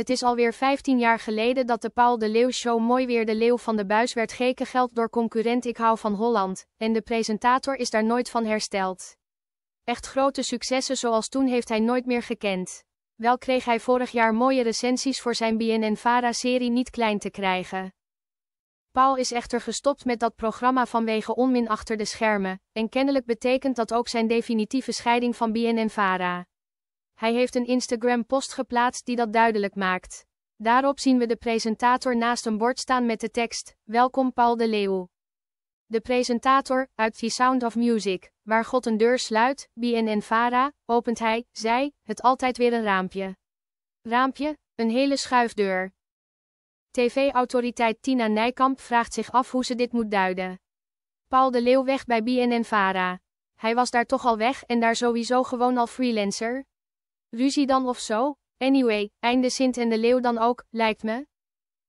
Het is alweer 15 jaar geleden dat de Paul de Leeuw Show Mooi Weer de Leeuw van de Buis werd gekengeld door concurrent Ik Hou van Holland, en de presentator is daar nooit van hersteld. Echt grote successen zoals toen heeft hij nooit meer gekend. Wel kreeg hij vorig jaar mooie recensies voor zijn BNN-Vara-serie niet klein te krijgen. Paul is echter gestopt met dat programma vanwege onmin achter de schermen, en kennelijk betekent dat ook zijn definitieve scheiding van BNN-Vara. Hij heeft een Instagram-post geplaatst die dat duidelijk maakt. Daarop zien we de presentator naast een bord staan met de tekst: Welkom Paul de Leeuw. De presentator, uit The Sound of Music, waar God een deur sluit, BNN Vara, opent hij, zij, het altijd weer een raampje. Raampje, een hele schuifdeur. TV-autoriteit Tina Nijkamp vraagt zich af hoe ze dit moet duiden. Paul de Leeuw weg bij BNN Vara. Hij was daar toch al weg en daar sowieso gewoon al freelancer, Ruzie dan of zo? Anyway, einde Sint en de Leeuw dan ook, lijkt me.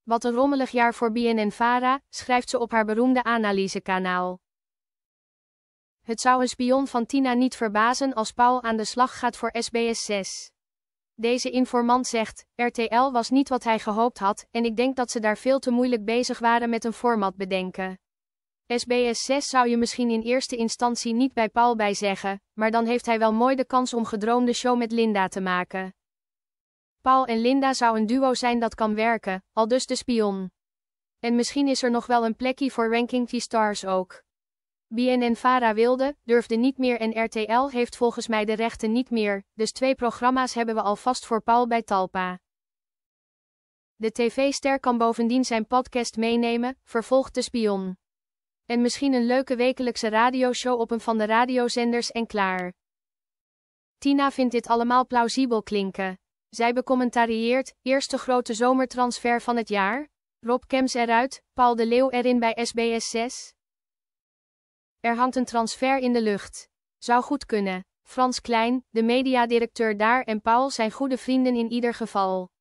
Wat een rommelig jaar voor BNN-Vara, schrijft ze op haar beroemde analysekanaal. Het zou een spion van Tina niet verbazen als Paul aan de slag gaat voor SBS6. Deze informant zegt, RTL was niet wat hij gehoopt had en ik denk dat ze daar veel te moeilijk bezig waren met een format bedenken. SBS 6 zou je misschien in eerste instantie niet bij Paul bij zeggen, maar dan heeft hij wel mooi de kans om gedroomde show met Linda te maken. Paul en Linda zou een duo zijn dat kan werken, al dus de spion. En misschien is er nog wel een plekje voor Ranking T-Stars ook. BNN Vara wilde, durfde niet meer en RTL heeft volgens mij de rechten niet meer, dus twee programma's hebben we alvast voor Paul bij Talpa. De tv-ster kan bovendien zijn podcast meenemen, vervolgt de spion. En misschien een leuke wekelijkse radioshow op een van de radiozenders en klaar. Tina vindt dit allemaal plausibel klinken. Zij becommentarieert, eerste grote zomertransfer van het jaar, Rob Kems eruit, Paul de Leeuw erin bij SBS 6. Er hangt een transfer in de lucht. Zou goed kunnen. Frans Klein, de mediadirecteur daar en Paul zijn goede vrienden in ieder geval.